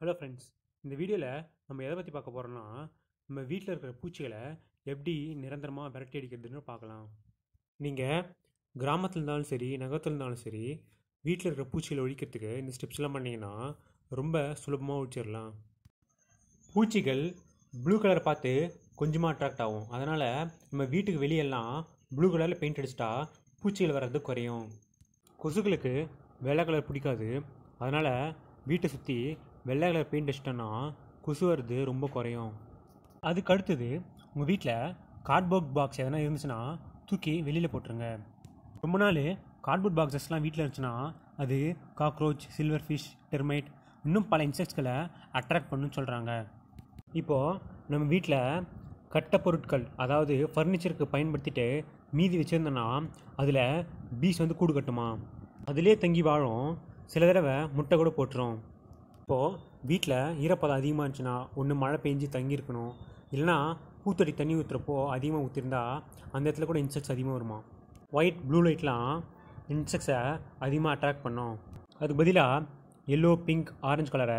hello friends இந்த வீடியோவில் நம்ம எதை பற்றி பார்க்க போகிறோம்னா நம்ம வீட்டில் இருக்கிற பூச்சிகளை எப்படி நிரந்தரமாக விரட்டி அடிக்கிறதுன்னு பார்க்கலாம் நீங்கள் கிராமத்தில் இருந்தாலும் சரி நகரத்தில் இருந்தாலும் சரி வீட்டில் இருக்கிற பூச்சிகளை ஒழிக்கிறதுக்கு இந்த ஸ்டெப்ஸ்லாம் பண்ணிங்கன்னா ரொம்ப சுலபமாக ஒழிச்சிடலாம் பூச்சிகள் ப்ளூ கலர் பார்த்து கொஞ்சமாக அட்ராக்ட் ஆகும் அதனால் நம்ம வீட்டுக்கு வெளியெல்லாம் ப்ளூ கலரில் பெயிண்ட் அடிச்சிட்டா பூச்சிகள் வர்றது குறையும் கொசுகளுக்கு வெள்ளை கலர் பிடிக்காது அதனால் வீட்டை சுற்றி வெள்ளை கலர் பெயிண்ட் அடிச்சிட்டோன்னா குசு வருது ரொம்ப குறையும் அதுக்கு அடுத்தது உங்கள் வீட்டில் கார்ட்போர்ட் பாக்ஸ் எதனா இருந்துச்சுன்னா தூக்கி வெளியில் போட்டுருங்க ரொம்ப நாள் கார்ட்போர்ட் பாக்ஸஸ்லாம் வீட்டில் இருந்துச்சுன்னா அது காக்ரோச் சில்வர் ஃபிஷ் டெர்மைட் இன்னும் பல இன்செக்ட்ஸ்களை அட்ராக்ட் பண்ணுன்னு சொல்கிறாங்க இப்போது நம்ம வீட்டில் கட்ட பொருட்கள் அதாவது ஃபர்னிச்சருக்கு பயன்படுத்திட்டு மீதி வச்சுருந்தோன்னா அதில் பீஸ் வந்து கூடு கட்டுமா அதிலே தங்கி வாழும் சில தடவை முட்டை கூட போட்டுரும் இப்போது வீட்டில் ஈரப்பதம் அதிகமாக இருந்துச்சுன்னா ஒன்று மழை பெஞ்சு தங்கியிருக்கணும் இல்லைனா பூத்தடி தண்ணி ஊற்றுறப்போ அதிகமாக ஊற்றிருந்தா அந்த இடத்துல கூட இன்செக்ட்ஸ் அதிகமாக வருமா ஒயிட் ப்ளூ லைட்லாம் இன்செக்ட்ஸை அதிகமாக அட்ராக்ட் பண்ணும் அதுக்கு பதிலாக எல்லோ பிங்க் ஆரஞ்சு கலரை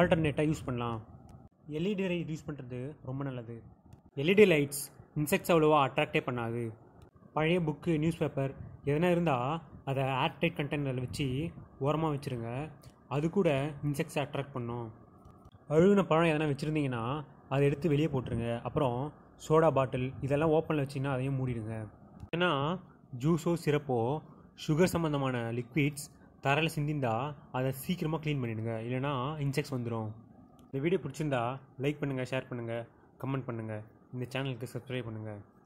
ஆல்டர்னேட்டாக யூஸ் பண்ணலாம் எல்இடி லைட் யூஸ் பண்ணுறது ரொம்ப நல்லது எல்இடி லைட்ஸ் இன்செக்ட்ஸ் அவ்வளோவா அட்ராக்டே பண்ணாது பழைய புக்கு நியூஸ் பேப்பர் எதனா இருந்தால் அதை ஏர்டைட் கண்டெய்னரில் வச்சு ஓரமாக வச்சுருங்க அது கூட இன்செக்ட்ஸை அட்ராக்ட் பண்ணும் அழுகின பழம் எதனா வச்சுருந்தீங்கன்னா அதை எடுத்து வெளியே போட்டுருங்க அப்புறம் சோடா பாட்டில் இதெல்லாம் ஓப்பனில் வச்சிங்கன்னா அதையும் மூடிடுங்க ஏன்னா ஜூஸோ சிரப்போ சுகர் சம்மந்தமான லிக்விட்ஸ் தரையில் சிந்திந்தா அதை சீக்கிரமாக க்ளீன் பண்ணிவிடுங்க இல்லைனா இன்செக்ட்ஸ் வந்துடும் இந்த வீடியோ பிடிச்சிருந்தா லைக் பண்ணுங்கள் ஷேர் பண்ணுங்கள் கமெண்ட் பண்ணுங்கள் இந்த சேனலுக்கு சப்ஸ்கிரைப் பண்ணுங்கள்